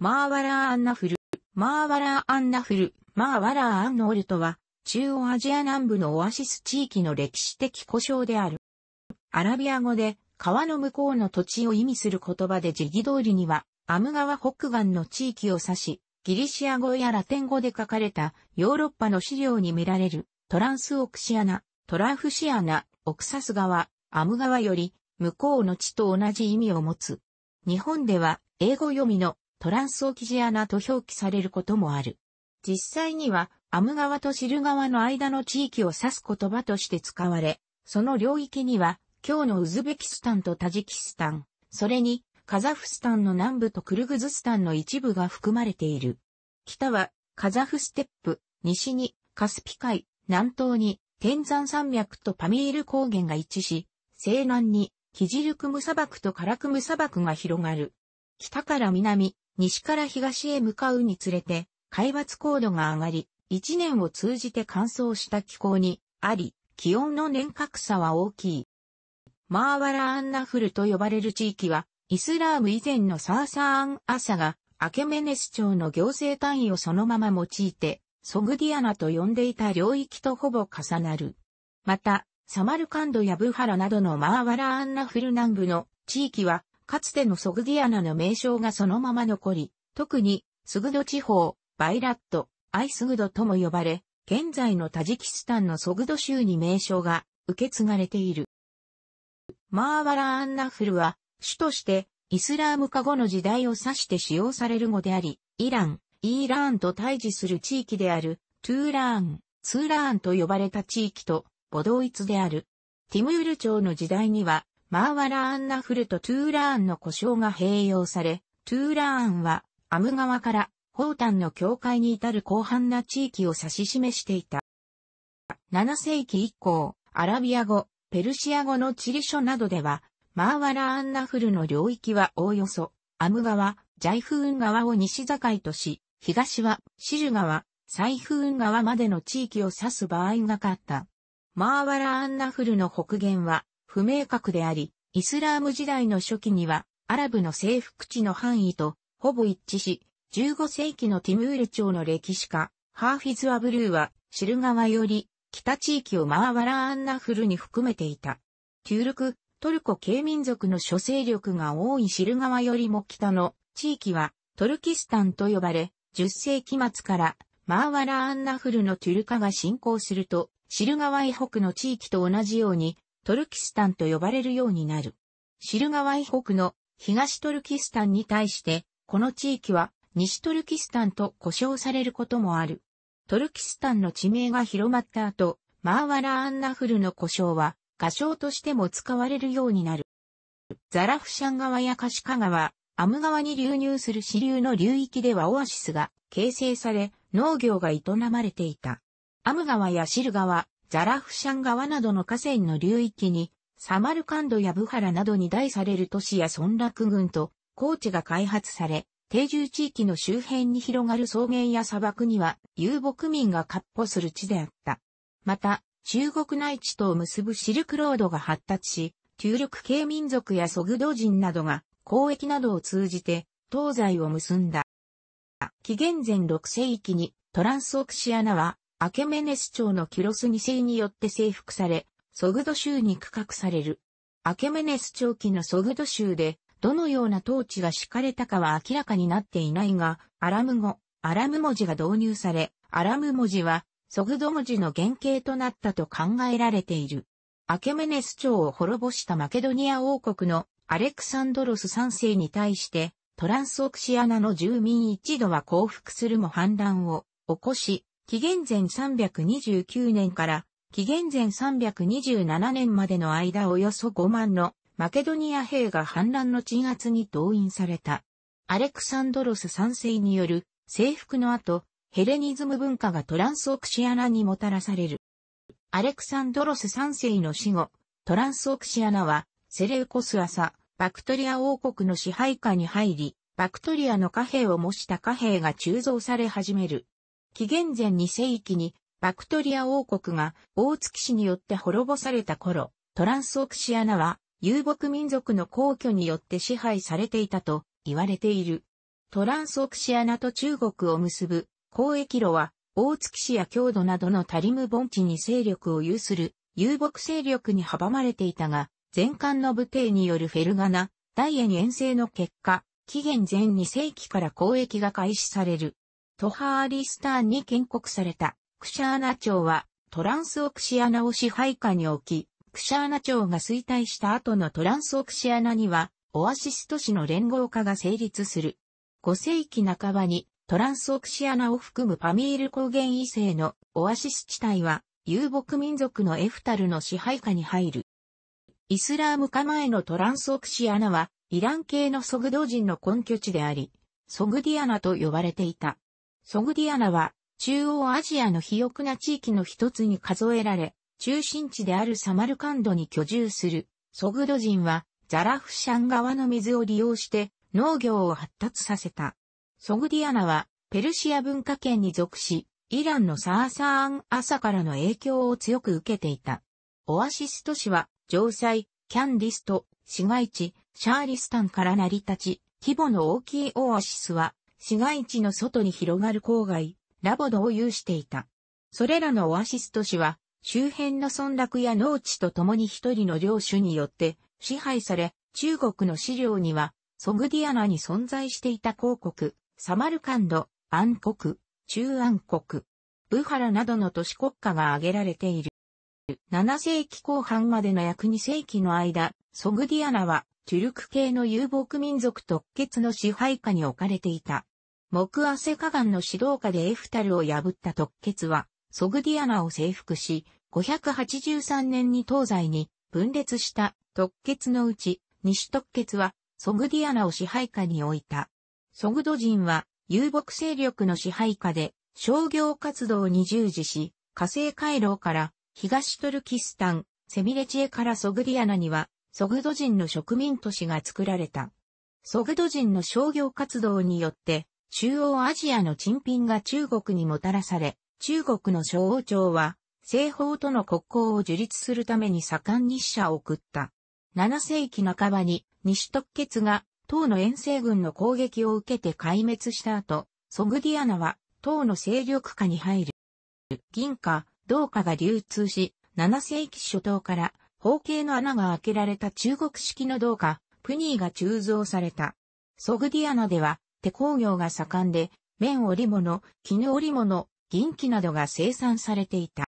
マーワラー・アンナフル、マーワラー・アンナフル、マーワラー・アンノールとは、中央アジア南部のオアシス地域の歴史的故障である。アラビア語で、川の向こうの土地を意味する言葉で時期通りには、アム川北岸の地域を指し、ギリシア語やラテン語で書かれたヨーロッパの資料に見られるトランスオクシアナ、トラフシアナ、オクサス川、アム川より向こうの地と同じ意味を持つ。日本では英語読みのトランスオキジアナと表記されることもある。実際には、アム川とシル川の間の地域を指す言葉として使われ、その領域には、今日のウズベキスタンとタジキスタン、それに、カザフスタンの南部とクルグズスタンの一部が含まれている。北は、カザフステップ、西に、カスピ海、南東に、天山山脈とパミール高原が一致し、西南に、キジルクム砂漠とカラクム砂漠が広がる。北から南、西から東へ向かうにつれて、海抜高度が上がり、一年を通じて乾燥した気候にあり、気温の年格差は大きい。マーワラアンナフルと呼ばれる地域は、イスラーム以前のサーサーアン・アサが、アケメネス朝の行政単位をそのまま用いて、ソグディアナと呼んでいた領域とほぼ重なる。また、サマルカンドやブハラなどのマーワラアンナフル南部の地域は、かつてのソグディアナの名称がそのまま残り、特に、スグド地方、バイラット、アイスグドとも呼ばれ、現在のタジキスタンのソグド州に名称が受け継がれている。マーワラアンナフルは、主として、イスラーム化後の時代を指して使用される語であり、イラン、イーラーンと対峙する地域である、トゥーラーン、ツーラーンと呼ばれた地域と、母同一である。ティムール朝の時代には、マーワラーンナフルとトゥーラーンの故障が併用され、トゥーラーンはアム川からホータンの境界に至る広範な地域を指し示していた。7世紀以降、アラビア語、ペルシア語の地理書などでは、マーワラーンナフルの領域はおおよそ、アム川、ジャイフーン川を西境とし、東はシジュ川、サイフーン川までの地域を指す場合がかった。マーワラーンナフルの北限は不明確であり、イスラーム時代の初期には、アラブの征服地の範囲とほぼ一致し、15世紀のティムール朝の歴史家、ハーフィズ・アブルーは、シル川より、北地域をマーワラアンナフルに含めていた。トゥルク、トルコ系民族の諸勢力が多いシル川よりも北の地域は、トルキスタンと呼ばれ、10世紀末からマーワラアンナフルのトゥルカが侵攻すると、シル川以北の地域と同じように、トルキスタンと呼ばれるようになる。シルガワイ北の東トルキスタンに対して、この地域は西トルキスタンと呼称されることもある。トルキスタンの地名が広まった後、マーワラ・アンナフルの呼称は、画称としても使われるようになる。ザラフシャン川やカシカ川、アム川に流入する支流の流域ではオアシスが形成され、農業が営まれていた。アム川やシル川、ザラフシャン川などの河川の流域に、サマルカンドやブハラなどに大される都市や村落群と、高地が開発され、定住地域の周辺に広がる草原や砂漠には遊牧民が割歩する地であった。また、中国内地とを結ぶシルクロードが発達し、旧力系民族やソグド人などが交易などを通じて東西を結んだ。紀元前6世紀にトランスオクシアナはアケメネス朝のキュロス2世によって征服され、ソグド州に区画される。アケメネス朝期のソグド州で、どのような統治が敷かれたかは明らかになっていないが、アラム語、アラム文字が導入され、アラム文字は、ソグド文字の原型となったと考えられている。アケメネス朝を滅ぼしたマケドニア王国のアレクサンドロス3世に対して、トランスオクシアナの住民一度は降伏するも反乱を起こし、紀元前329年から紀元前327年までの間およそ5万のマケドニア兵が反乱の鎮圧に動員された。アレクサンドロス3世による征服の後、ヘレニズム文化がトランスオクシアナにもたらされる。アレクサンドロス3世の死後、トランスオクシアナは、セレウコス朝、バクトリア王国の支配下に入り、バクトリアの貨幣を模した貨幣が鋳造され始める。紀元前2世紀にバクトリア王国が大月氏によって滅ぼされた頃、トランスオクシアナは遊牧民族の皇居によって支配されていたと言われている。トランスオクシアナと中国を結ぶ交易路は大月市や郷土などのタリム盆地に勢力を有する遊牧勢力に阻まれていたが、前漢の武帝によるフェルガナ、ダイエに遠征の結果、紀元前2世紀から交易が開始される。トハーリスターンに建国された、クシャーナ朝は、トランスオクシアナを支配下に置き、クシャーナ朝が衰退した後のトランスオクシアナには、オアシス都市の連合化が成立する。5世紀半ばに、トランスオクシアナを含むパミール高原異性のオアシス地帯は遊牧民族のエフタルの支配下に入る。イスラーム化前のトランスオクシアナはイラン系のソグド人の根拠地であり、ソグディアナと呼ばれていた。ソグディアナは中央アジアの肥沃な地域の一つに数えられ、中心地であるサマルカンドに居住するソグド人はザラフシャン川の水を利用して農業を発達させた。ソグディアナはペルシア文化圏に属し、イランのサーサーン朝からの影響を強く受けていた。オアシス都市は、城塞、キャンディスト、市街地、シャーリスタンから成り立ち、規模の大きいオアシスは、市街地の外に広がる郊外、ラボドを有していた。それらのオアシス都市は、周辺の村落や農地と共に一人の領主によって支配され、中国の資料には、ソグディアナに存在していた広国、サマルカンド、暗国、中暗国、ブハラなどの都市国家が挙げられている。7世紀後半までの約2世紀の間、ソグディアナは、トゥルク系の遊牧民族特決の支配下に置かれていた。木汗河岸の指導下でエフタルを破った特決は、ソグディアナを征服し、583年に東西に分裂した特決のうち、西特決はソグディアナを支配下に置いた。ソグド人は遊牧勢力の支配下で商業活動に従事し、火星回廊から東トルキスタン、セミレチエからソグディアナにはソグド人の植民都市が作られた。ソグド人の商業活動によって中央アジアの珍品が中国にもたらされ、中国の小王朝は、西方との国交を樹立するために盛んに使者を送った。7世紀半ばに西特決が唐の遠征軍の攻撃を受けて壊滅した後、ソグディアナは唐の勢力下に入る。銀貨、銅貨が流通し、7世紀初頭から方形の穴が開けられた中国式の銅貨、プニーが鋳造された。ソグディアナでは手工業が盛んで、綿織物、絹織物、銀器などが生産されていた。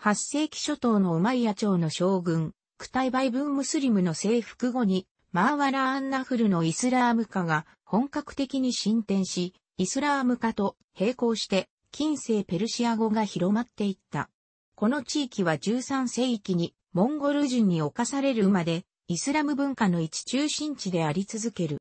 8世紀初頭のウマイヤ朝の将軍、クタイバイブンムスリムの征服後に、マーワラアンナフルのイスラーム化が本格的に進展し、イスラーム化と並行して近世ペルシア語が広まっていった。この地域は13世紀にモンゴル人に侵されるまでイスラム文化の一中心地であり続ける。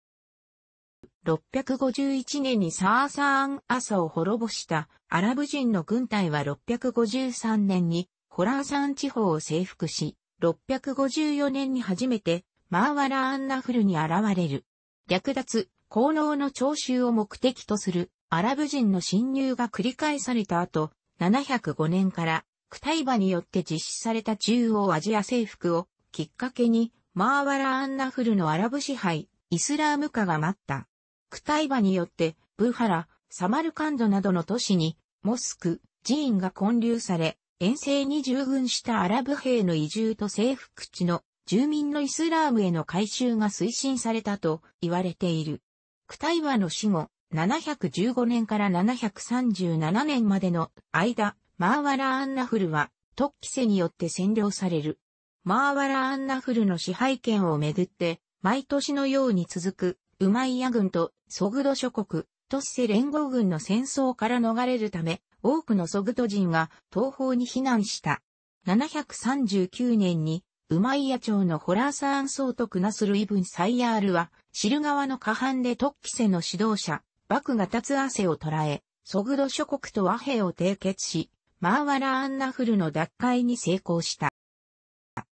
651年にサーサーン・アサを滅ぼしたアラブ人の軍隊は653年にホラーサン地方を征服し、654年に初めてマーワラ・アンナフルに現れる。略奪、功能の徴収を目的とするアラブ人の侵入が繰り返された後、705年からクタイバによって実施された中央アジア征服をきっかけにマーワラ・アンナフルのアラブ支配、イスラーム化が待った。クタイバによって、ブーハラ、サマルカンドなどの都市に、モスク、寺院が建立され、遠征に従軍したアラブ兵の移住と征服地の住民のイスラームへの改修が推進されたと言われている。クタイバの死後、715年から737年までの間、マーワラ・アンナフルは、トッキセによって占領される。マーワラ・アンナフルの支配権をめぐって、毎年のように続くウマイヤ軍とソグド諸国、トッセ連合軍の戦争から逃れるため、多くのソグド人が東方に避難した。739年に、ウマイヤ朝のホラーサーン総督ナスルイブン・サイヤールは、シル川の下半で特騎世の指導者、バクが立つ汗を捉え、ソグド諸国と和平を締結し、マーワラ・アンナフルの奪回に成功した。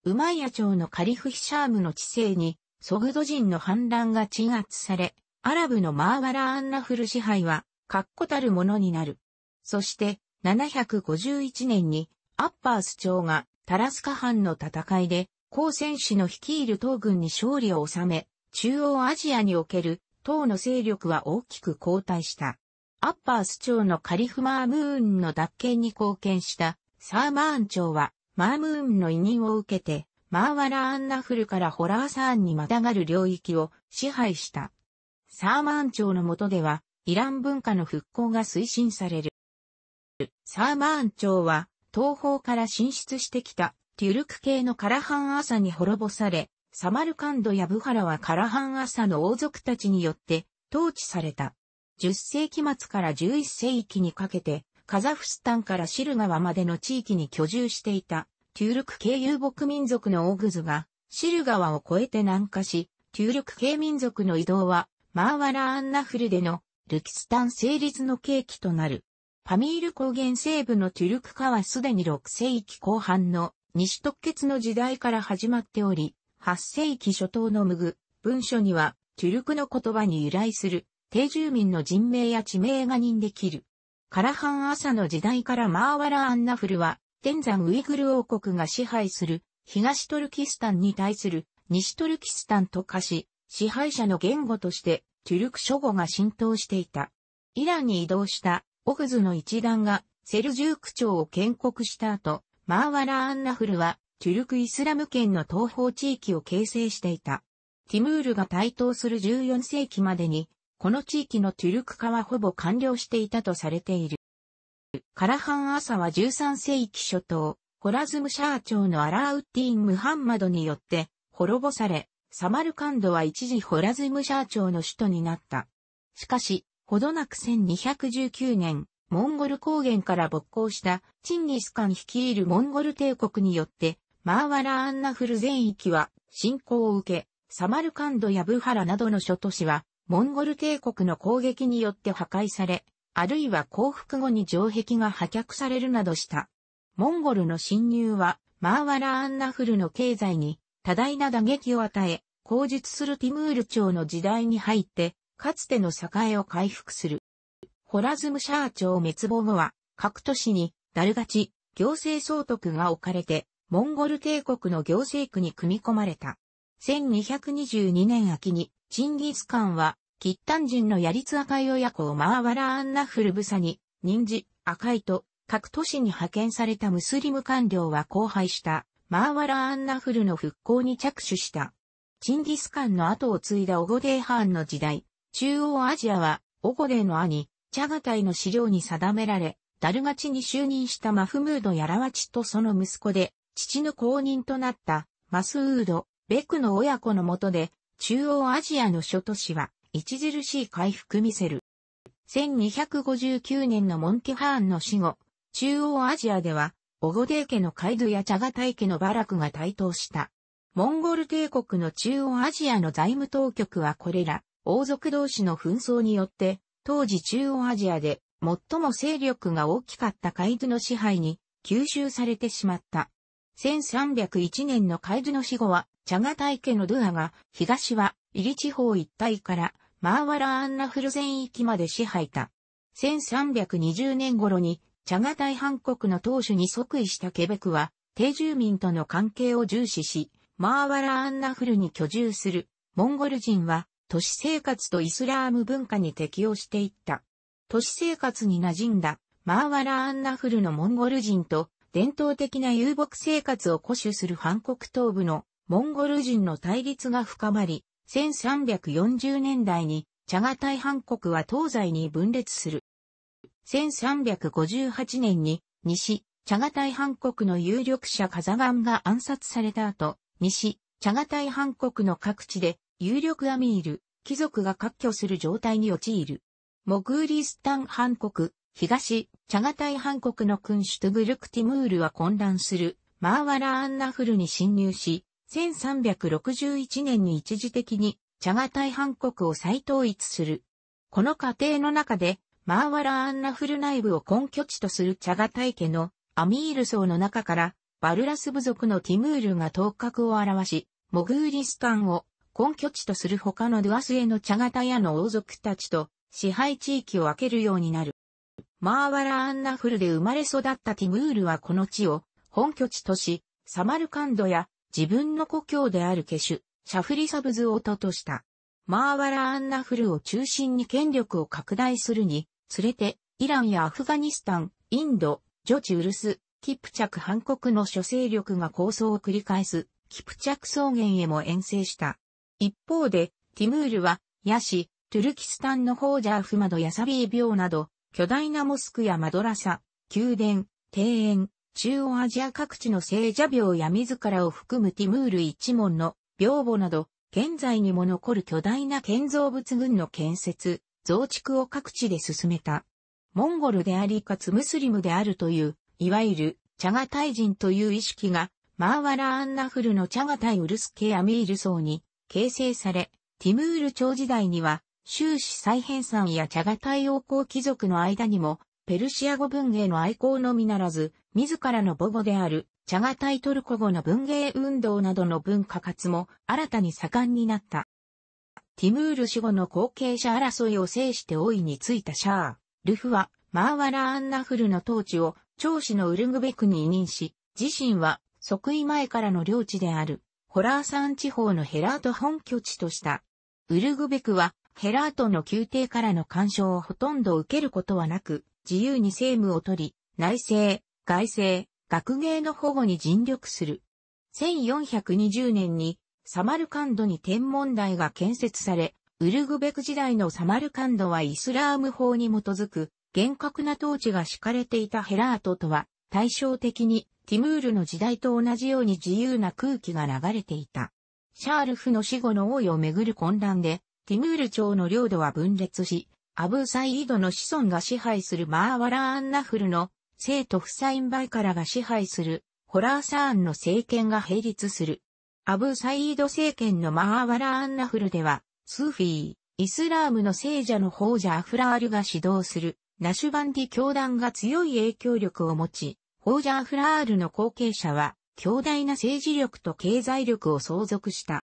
ウマイヤ朝のカリフ・ヒシャームの治世に、ソグド人の反乱が鎮圧され、アラブのマーガラ・アンナフル支配は、確固たるものになる。そして、751年に、アッパース朝がタラスカ藩の戦いで、高戦氏の率いる東軍に勝利を収め、中央アジアにおける党の勢力は大きく後退した。アッパース朝のカリフ・マームーンの脱権に貢献したサーマーン朝はマームーンの委任を受けてマーワラアンナフルからホラーサーンにまたがる領域を支配した。サーマーン朝の下では、イラン文化の復興が推進される。サーマーン朝は、東方から進出してきたテュルク系のカラハン朝に滅ぼされ、サマルカンドやブハラはカラハン朝の王族たちによって統治された。10世紀末から11世紀にかけて、カザフスタンからシル川までの地域に居住していた旧ク系遊牧民族のオグズが、シル川を越えて南下し、旧ク系民族の移動は、マーワラ・アンナフルでの、ルキスタン成立の契機となる。パミール高原西部のトゥルク化はすでに6世紀後半の西突結の時代から始まっており、8世紀初頭のムグ、文書には、トゥルクの言葉に由来する、定住民の人名や地名が認できる。カラハン朝の時代からマーワラ・アンナフルは、天山ウイグル王国が支配する東トルキスタンに対する西トルキスタンと化し、支配者の言語としてトゥルク諸語が浸透していた。イランに移動したオグズの一団がセルジューク朝を建国した後、マーワラ・アンナフルはトゥルクイスラム圏の東方地域を形成していた。ティムールが台頭する14世紀までに、この地域のトゥルク化はほぼ完了していたとされている。カラハン朝は13世紀初頭、ホラズムシャー朝のアラーウッティン・ムハンマドによって滅ぼされ、サマルカンドは一時ホラズムシャー朝の首都になった。しかし、ほどなく1219年、モンゴル高原から勃興したチンギスカン率いるモンゴル帝国によって、マーワラ・アンナフル全域は侵攻を受け、サマルカンドやブハラなどの諸都市は、モンゴル帝国の攻撃によって破壊され、あるいは降伏後に城壁が破却されるなどした。モンゴルの侵入は、マーワラアンナフルの経済に多大な打撃を与え、口述するティムール朝の時代に入って、かつての栄を回復する。ホラズムシャー朝滅亡後は、各都市に、ダルガチ、行政総督が置かれて、モンゴル帝国の行政区に組み込まれた。1222年秋に、チンギスカンは、キッタン人のヤリツ赤い親子をマーワラアンナフルブサに、人事、赤いと、各都市に派遣されたムスリム官僚は荒廃した、マーワラアンナフルの復興に着手した。チンギスカンの後を継いだオゴデーハーンの時代、中央アジアは、オゴデーの兄、チャガタイの資料に定められ、ダルガチに就任したマフムード・ヤラワチとその息子で、父の公認となった、マスウード、ベクの親子のもとで、中央アジアの諸都市は、著しい回復見せる。1259年のモンケ・ハーンの死後、中央アジアでは、オゴデー家のカイドゥやチャガタイ家のバラクが台頭した。モンゴル帝国の中央アジアの財務当局はこれら、王族同士の紛争によって、当時中央アジアで最も勢力が大きかったカイドゥの支配に吸収されてしまった。1301年のカイドゥの死後は、チャガタイ家のドゥアが東はイリ地方一帯からマーワラアンナフル全域まで支配た。1320年頃に、チャガ大半国の当主に即位したケベクは、定住民との関係を重視し、マーワラアンナフルに居住する、モンゴル人は、都市生活とイスラーム文化に適応していった。都市生活に馴染んだ、マーワラアンナフルのモンゴル人と、伝統的な遊牧生活を固守する半国東部のモンゴル人の対立が深まり、1340年代に、チャタイハン国は東西に分裂する。1358年に、西、チャタイハン国の有力者カザガンが暗殺された後、西、チャタイハン国の各地で、有力アミール、貴族が割拠する状態に陥る。モグーリスタンン国、東、チャガタイン国の君主トゥグルクティムールは混乱する、マーワラアンナフルに侵入し、1361年に一時的にチャガタイ半国を再統一する。この過程の中で、マーワラ・アンナフル内部を根拠地とするチャガタイ家のアミール層の中から、バルラス部族のティムールが頭角を表し、モグーリスタンを根拠地とする他のドゥアスへのチャガタヤの王族たちと支配地域を分けるようになる。マーワラ・アンナフルで生まれ育ったティムールはこの地を本拠地とし、サマルカンドや自分の故郷であるケシュ、シャフリサブズを音とした。マーワラ・アンナフルを中心に権力を拡大するに、連れて、イランやアフガニスタン、インド、ジョチウルス、キプチャクコ国の諸勢力が抗争を繰り返す、キプチャク草原へも遠征した。一方で、ティムールは、ヤシ、トゥルキスタンのホージャーフマドやサビー病など、巨大なモスクやマドラサ、宮殿、庭園、中央アジア各地の聖者廟や自らを含むティムール一門の廟母など、現在にも残る巨大な建造物群の建設、増築を各地で進めた。モンゴルでありかつムスリムであるという、いわゆる、チャガタイ人という意識が、マーワラ・アンナフルのチャガタイ・ウルス系アミール層に形成され、ティムール朝時代には、終始再編産やチャガタイ王侯貴族の間にも、ペルシア語文芸の愛好のみならず、自らの母語である、チャガタイトルコ語の文芸運動などの文化活も新たに盛んになった。ティムール死後の後継者争いを制して大いについたシャー、ルフは、マーワラ・アンナフルの統治を、長子のウルグベクに委任し、自身は、即位前からの領地である、ホラーン地方のヘラート本拠地とした。ウルグベクは、ヘラートの宮廷からの干渉をほとんど受けることはなく、自由に政務を取り、内政、外政、学芸の保護に尽力する。1420年にサマルカンドに天文台が建設され、ウルグベク時代のサマルカンドはイスラーム法に基づく厳格な統治が敷かれていたヘラートとは対照的にティムールの時代と同じように自由な空気が流れていた。シャールフの死後の王位をめぐる混乱でティムール朝の領土は分裂し、アブーサイードの子孫が支配するマーワラー・アンナフルの生徒フサイン・バイカラが支配するホラーサーンの政権が並立する。アブーサイード政権のマーワラー・アンナフルでは、スーフィー、イスラームの聖者の法者アフラールが指導するナシュバンディ教団が強い影響力を持ち、ジ者アフラールの後継者は強大な政治力と経済力を相続した。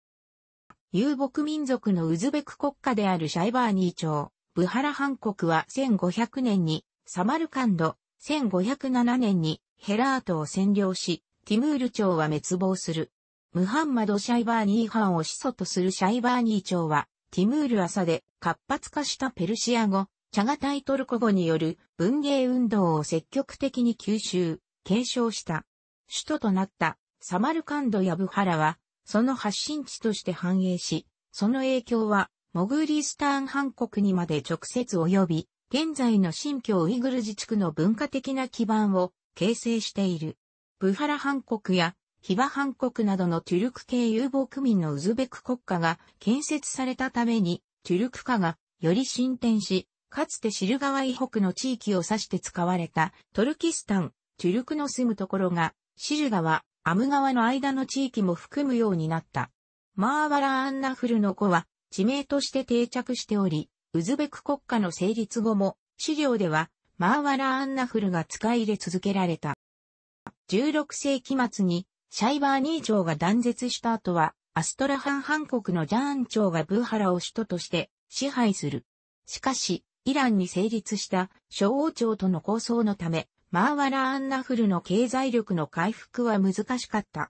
遊牧民族のウズベク国家であるシャイバーニー朝、ブハラ藩国は1500年にサマルカンド、1507年にヘラートを占領し、ティムール朝は滅亡する。ムハンマド・シャイバーニー藩を始祖とするシャイバーニー朝は、ティムール朝で活発化したペルシア語、チャガタイトルコ語による文芸運動を積極的に吸収、継承した。首都となったサマルカンドやブハラは、その発信地として繁栄し、その影響はモグーリースターン半国にまで直接及び、現在の新疆ウイグル自治区の文化的な基盤を形成している。ブハラ半国やヒバ半国などのトゥルク系遊牧民のウズベク国家が建設されたために、トゥルク化がより進展し、かつてシルガワ以北の地域を指して使われたトルキスタン、トゥルクの住むところが、シルガワ、アム川の間の地域も含むようになった。マーワラアンナフルの子は、地名として定着しており、ウズベク国家の成立後も、資料では、マーワラ・アンナフルが使い入れ続けられた。16世紀末に、シャイバーニー朝が断絶した後は、アストラハン半国のジャーン朝がブーハラを首都として支配する。しかし、イランに成立した小王朝との構想のため、マーワラ・アンナフルの経済力の回復は難しかった。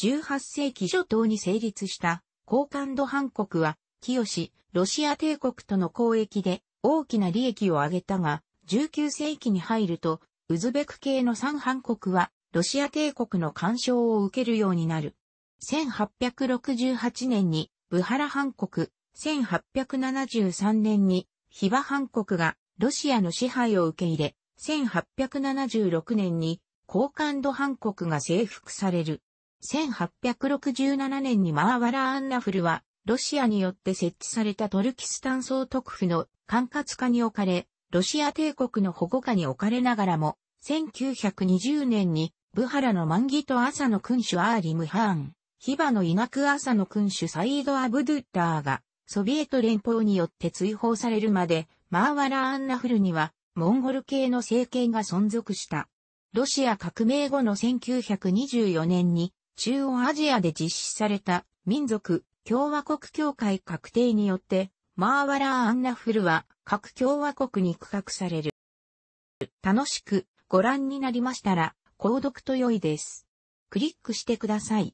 18世紀初頭に成立した高感度半国は清、ロシア帝国との交易で大きな利益を上げたが、19世紀に入ると、ウズベク系の三半国は、ロシア帝国の干渉を受けるようになる。1868年に、ブハラ半国、1873年に、ヒバ半国が、ロシアの支配を受け入れ、1876年に、高感度半国が征服される。1867年にマーワラ・アンナフルはロシアによって設置されたトルキスタン総督府の管轄下に置かれ、ロシア帝国の保護下に置かれながらも、1920年に、ブハラのマンギと朝の君主アーリムハーン、ヒバのイナク朝の君主サイード・アブドゥッダーが、ソビエト連邦によって追放されるまで、マーワラ・アンナフルには、モンゴル系の政権が存続した。ロシア革命後の1924年に、中央アジアで実施された民族、共和国協会確定によって、マーワラー・アンナフルは各共和国に区画される。楽しくご覧になりましたら、購読と良いです。クリックしてください。